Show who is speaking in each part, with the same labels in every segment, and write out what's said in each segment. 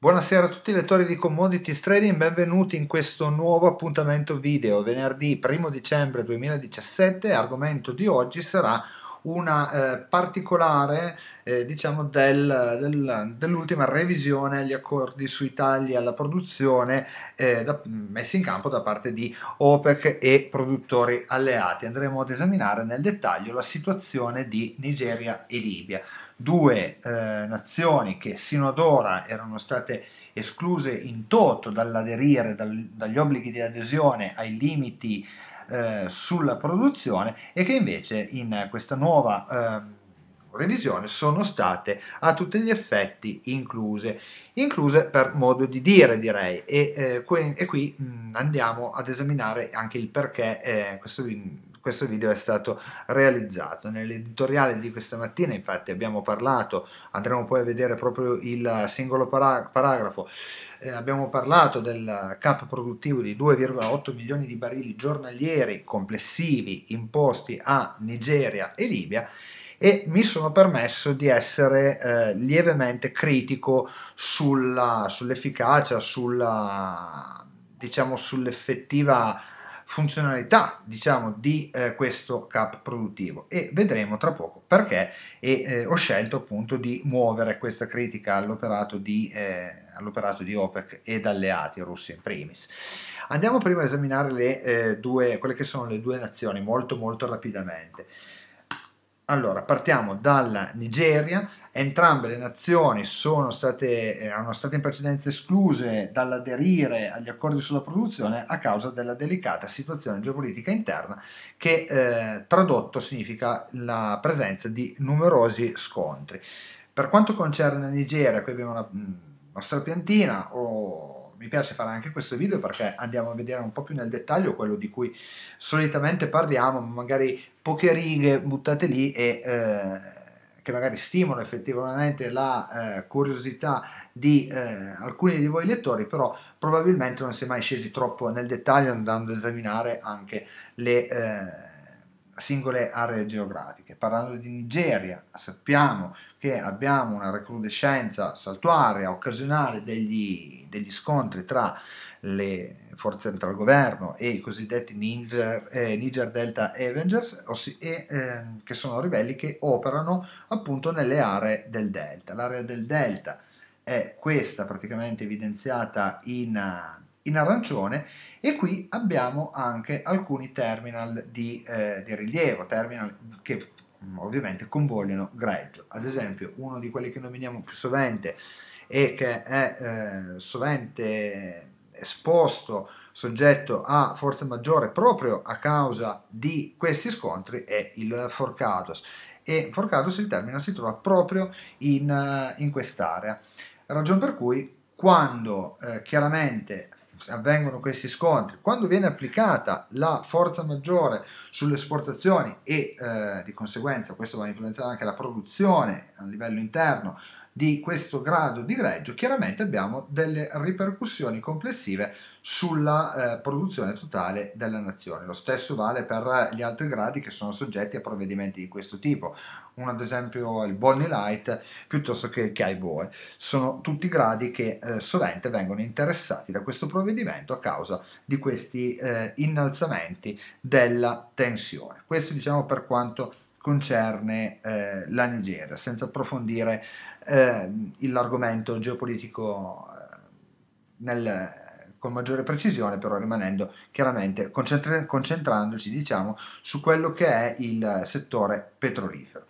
Speaker 1: Buonasera a tutti i lettori di Commodities Trading, benvenuti in questo nuovo appuntamento video. Venerdì 1 dicembre 2017, argomento di oggi sarà una eh, particolare eh, diciamo del, del, dell'ultima revisione agli accordi sui tagli alla produzione eh, da, messi in campo da parte di OPEC e produttori alleati. Andremo ad esaminare nel dettaglio la situazione di Nigeria e Libia, due eh, nazioni che sino ad ora erano state escluse in toto dall'aderire dal, dagli obblighi di adesione ai limiti eh, sulla produzione e che invece in questa nuova eh, revisione sono state a tutti gli effetti incluse, incluse per modo di dire direi e, eh, que- e qui mh, mm, andiamo ad esaminare anche il perché eh, questo questo video è stato realizzato. Nell'editoriale di questa mattina infatti abbiamo parlato, andremo poi a vedere proprio il singolo paragrafo, eh, abbiamo parlato del cap produttivo di 2,8 milioni di barili giornalieri complessivi imposti a Nigeria e Libia e mi sono permesso di essere eh, lievemente critico sull'efficacia, sulla, diciamo, sull'effettiva funzionalità diciamo di eh, questo cap produttivo e vedremo tra poco perché e eh, ho scelto appunto di muovere questa critica all'operato di, eh, all'operato di OPEC ed alleati russi in primis. Andiamo prima a esaminare le, eh, due, quelle che sono le due nazioni molto molto rapidamente. Allora, partiamo dalla Nigeria, entrambe le nazioni sono state, erano eh, state in precedenza escluse dall'aderire agli accordi sulla produzione a causa della delicata situazione geopolitica interna che eh, tradotto significa la presenza di numerosi scontri. Per quanto concerne la Nigeria, qui abbiamo la mm, nostra piantina, o mi piace fare anche questo video perché andiamo a vedere un po' più nel dettaglio quello di cui solitamente parliamo, magari poche righe buttate lì e... Eh, magari stimolano effettivamente la eh, curiosità di eh, alcuni di voi lettori, però probabilmente non si è mai scesi troppo nel dettaglio andando ad esaminare anche le... Eh, singole aree geografiche. Parlando di Nigeria, sappiamo che abbiamo una recrudescenza saltuaria, occasionale degli, degli scontri tra le forze del governo e i cosiddetti Niger, eh, Niger Delta Avengers, ossia, eh, che sono ribelli che operano appunto nelle aree del Delta. L'area del Delta è questa praticamente evidenziata in in arancione e qui abbiamo anche alcuni terminal di, eh, di rilievo, terminal che mm, ovviamente convogliano greggio. Ad esempio, uno di quelli che nominiamo più sovente e che è eh, sovente esposto, soggetto a forza maggiore proprio a causa di questi scontri è il Forcados e Forcados il terminal si trova proprio in, eh, in quest'area, ragion per cui quando eh, chiaramente avvengono questi scontri, quando viene applicata la forza maggiore sulle esportazioni e eh, di conseguenza questo va a influenzare anche la produzione a livello interno di questo grado di greggio, chiaramente abbiamo delle ripercussioni complessive sulla eh, produzione totale della nazione. Lo stesso vale per gli altri gradi che sono soggetti a provvedimenti di questo tipo, uno ad esempio il Bonnie Light piuttosto che il Chiai Boe. Sono tutti gradi che eh, sovente vengono interessati da questo provvedimento a causa di questi eh, innalzamenti della tensione. Questo diciamo per quanto riguarda concerne eh, la Nigeria, senza approfondire eh, l'argomento geopolitico eh, nel, con maggiore precisione, però rimanendo chiaramente concentra- concentrandoci diciamo, su quello che è il settore petrolifero.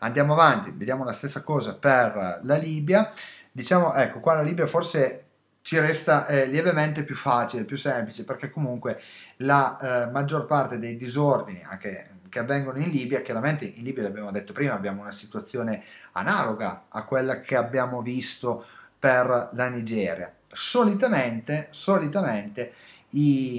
Speaker 1: Andiamo avanti, vediamo la stessa cosa per la Libia. Diciamo, ecco, qua la Libia forse ci resta eh, lievemente più facile, più semplice, perché comunque la eh, maggior parte dei disordini anche, che avvengono in Libia, chiaramente in Libia l'abbiamo detto prima, abbiamo una situazione analoga a quella che abbiamo visto per la Nigeria. Solitamente, solitamente i,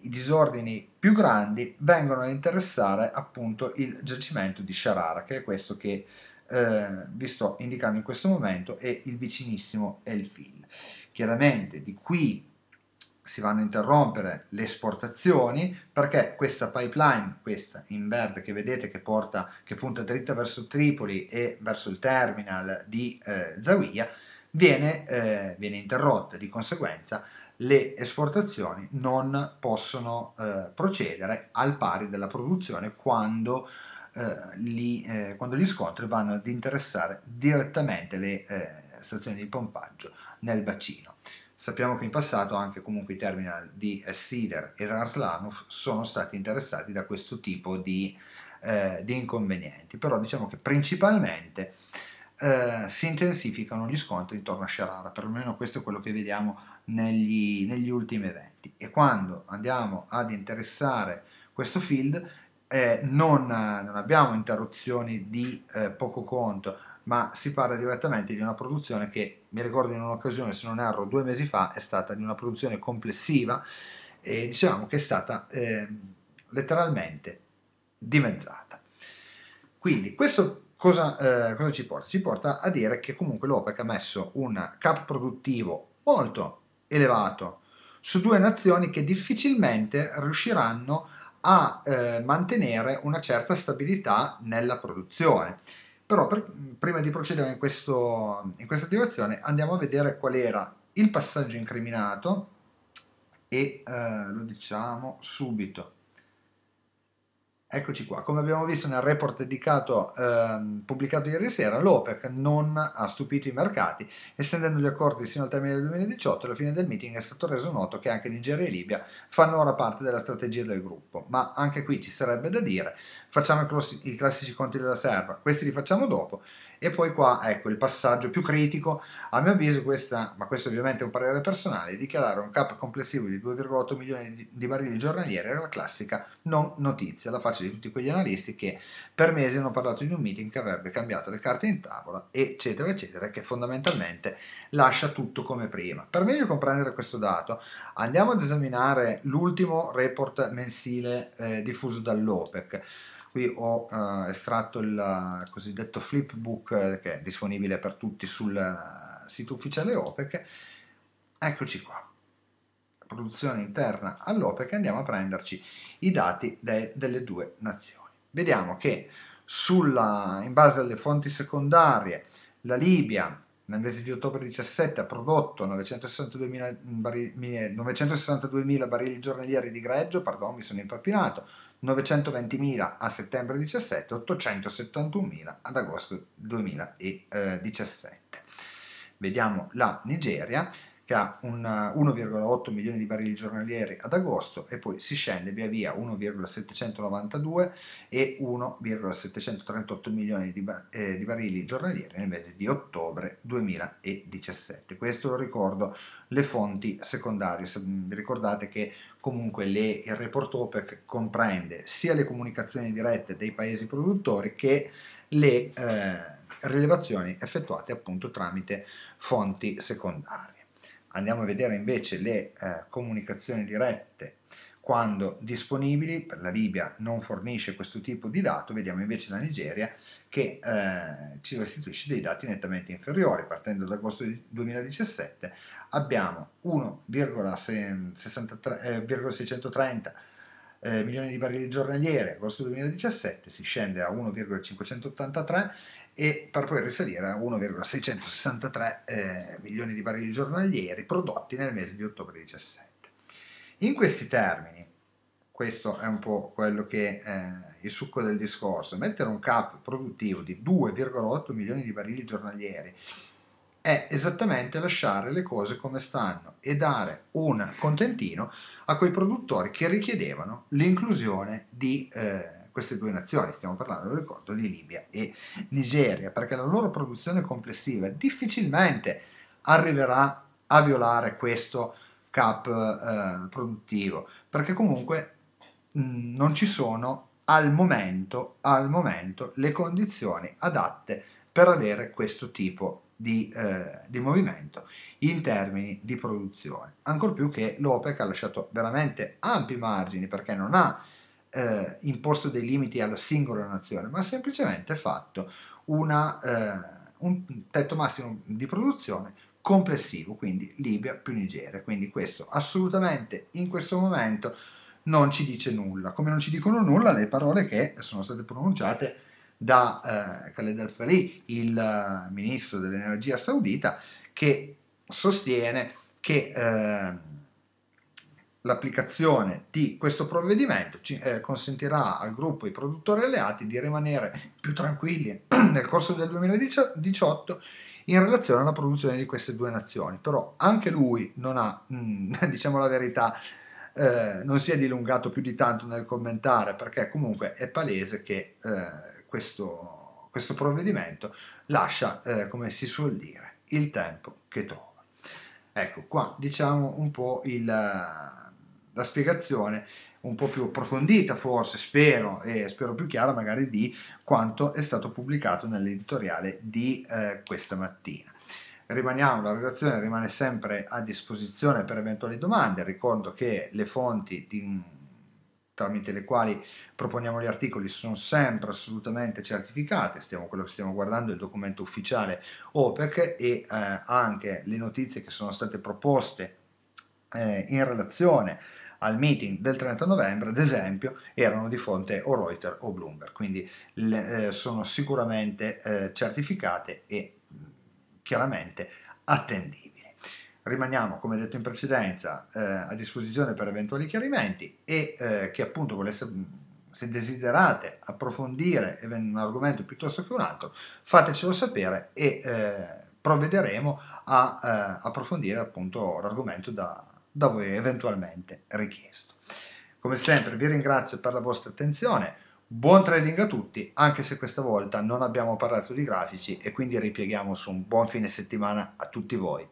Speaker 1: i disordini più grandi vengono a interessare appunto il giacimento di Sharara, che è questo che eh, vi sto indicando in questo momento, e il vicinissimo Elfini. Chiaramente di qui si vanno a interrompere le esportazioni perché questa pipeline, questa in verde che vedete che, porta, che punta dritta verso Tripoli e verso il terminal di eh, Zawiya, viene, eh, viene interrotta. Di conseguenza le esportazioni non possono eh, procedere al pari della produzione quando, eh, li, eh, quando, gli scontri vanno ad interessare direttamente le eh, eh, stazioni di pompaggio nel bacino. Sappiamo che in passato anche comunque i terminal di Sider e Slanov sono stati interessati da questo tipo di, eh, di inconvenienti, però diciamo che principalmente eh, si intensificano gli scontri intorno a Sharara, perlomeno questo è quello che vediamo negli, negli ultimi eventi. E quando andiamo ad interessare questo field eh, non, non, abbiamo interruzioni di eh, poco conto, ma si parla direttamente di una produzione che, mi ricordo in un'occasione, se non erro, due mesi fa, è stata di una produzione complessiva e diciamo che è stata eh, letteralmente dimezzata. Quindi questo cosa, eh, cosa ci porta? Ci porta a dire che comunque l'OPEC ha messo un cap produttivo molto elevato su due nazioni che difficilmente riusciranno a a eh, mantenere una certa stabilità nella produzione. Però per, prima di procedere in, questo, in questa attivazione andiamo a vedere qual era il passaggio incriminato e eh, lo diciamo subito. Eccoci qua, come abbiamo visto nel report dedicato ehm, pubblicato ieri sera, l'OPEC non ha stupito i mercati, estendendo gli accordi sino al termine del 2018, alla fine del meeting è stato reso noto che anche Nigeria e Libia fanno ora parte della strategia del gruppo, ma anche qui ci sarebbe da dire, facciamo i classici conti della serva, questi li facciamo dopo e poi qua, ecco, il passaggio più critico, a mio avviso questa, ma questo ovviamente è un parere personale, dichiarare un cap complessivo di 2,8 milioni di barili giornalieri era la classica non notizia, la faccia di tutti quegli analisti che per mesi hanno parlato di un meeting che avrebbe cambiato le carte in tavola, eccetera, eccetera, che fondamentalmente lascia tutto come prima. Per meglio comprendere questo dato, andiamo ad esaminare l'ultimo report mensile eh, diffuso dall'OPEC qui ho eh, estratto il cosiddetto flipbook eh, che è disponibile per tutti sul eh, sito ufficiale OPEC eccoci qua produzione interna all'OPEC andiamo a prenderci i dati de delle due nazioni vediamo che sulla, in base alle fonti secondarie la Libia nel mese di ottobre 2017 ha prodotto 962.000 mm, barili, barili giornalieri di greggio, pardon, mi sono impappinato, 920.000 a settembre 2017, 871.000 ad agosto 2017. Eh, Vediamo la Nigeria che ha 1,8 eh, milioni di barili giornalieri ad agosto e poi si scende via via 1,792 e 1,738 milioni di, bar eh, di, barili giornalieri nel mese di ottobre 2017. Questo lo ricordo le fonti secondarie, mm, ricordate che comunque le, il report OPEC comprende sia le comunicazioni dirette dei paesi produttori che le eh, rilevazioni effettuate appunto tramite fonti secondarie. Andiamo a vedere invece le eh, comunicazioni dirette quando disponibili, la Libia non fornisce questo tipo di dato, vediamo invece la Nigeria che eh, ci restituisce dei dati nettamente inferiori, partendo da agosto 2017 abbiamo 1,630 eh, eh, milioni di barili giornaliere, agosto 2017 si scende a 1,583 e per poi risalire a 1,663 eh, milioni di barili giornalieri prodotti nel mese di ottobre 2017. In questi termini, questo è un po' quello che è eh, il succo del discorso, mettere un cap produttivo di 2,8 milioni di barili giornalieri è esattamente lasciare le cose come stanno e dare un contentino a quei produttori che richiedevano l'inclusione di... Eh, queste due nazioni, stiamo parlando del conto di Libia e Nigeria, perché la loro produzione complessiva difficilmente arriverà a violare questo cap eh, produttivo, perché comunque mh, mm, non ci sono al momento, al momento, le condizioni adatte per avere questo tipo di, eh, di movimento in termini di produzione, ancor più che l'OPEC ha lasciato veramente ampi margini perché non ha eh, imposto dei limiti alla singola nazione, ma semplicemente fatto una, eh, un tetto massimo di produzione complessivo, quindi Libia più Nigeria. Quindi questo assolutamente in questo momento non ci dice nulla, come non ci dicono nulla le parole che sono state pronunciate da eh, Khaled Al-Fali, il eh, ministro dell'energia saudita, che sostiene che eh, L'applicazione di questo provvedimento ci, eh, consentirà al gruppo i produttori alleati di rimanere più tranquilli nel corso del 2018 in relazione alla produzione di queste due nazioni. Però anche lui non ha, mm, diciamo la verità, eh, non si è dilungato più di tanto nel commentare perché comunque è palese che eh, questo, questo, provvedimento lascia, eh, come si suol dire, il tempo che trova. Ecco qua diciamo un po' il la spiegazione un po' più approfondita forse, spero, e spero più chiara magari di quanto è stato pubblicato nell'editoriale di eh, questa mattina. Rimaniamo, la redazione rimane sempre a disposizione per eventuali domande, ricordo che le fonti di, tramite le quali proponiamo gli articoli sono sempre assolutamente certificate, stiamo, quello che stiamo guardando è il documento ufficiale OPEC e eh, anche le notizie che sono state proposte eh, in relazione a al meeting del 30 novembre, ad esempio, erano di fonte o Reuters o Bloomberg, quindi le, eh, sono sicuramente eh, certificate e mm, chiaramente attendibili. Rimaniamo, come detto in precedenza, eh, a disposizione per eventuali chiarimenti e eh, che appunto volesse mm, se desiderate approfondire un argomento piuttosto che un altro, fatecelo sapere e eh, provvederemo a eh, approfondire appunto l'argomento da, da voi eventualmente richiesto. Come sempre vi ringrazio per la vostra attenzione. Buon trading a tutti, anche se questa volta non abbiamo parlato di grafici e quindi ripieghiamo su un buon fine settimana a tutti voi.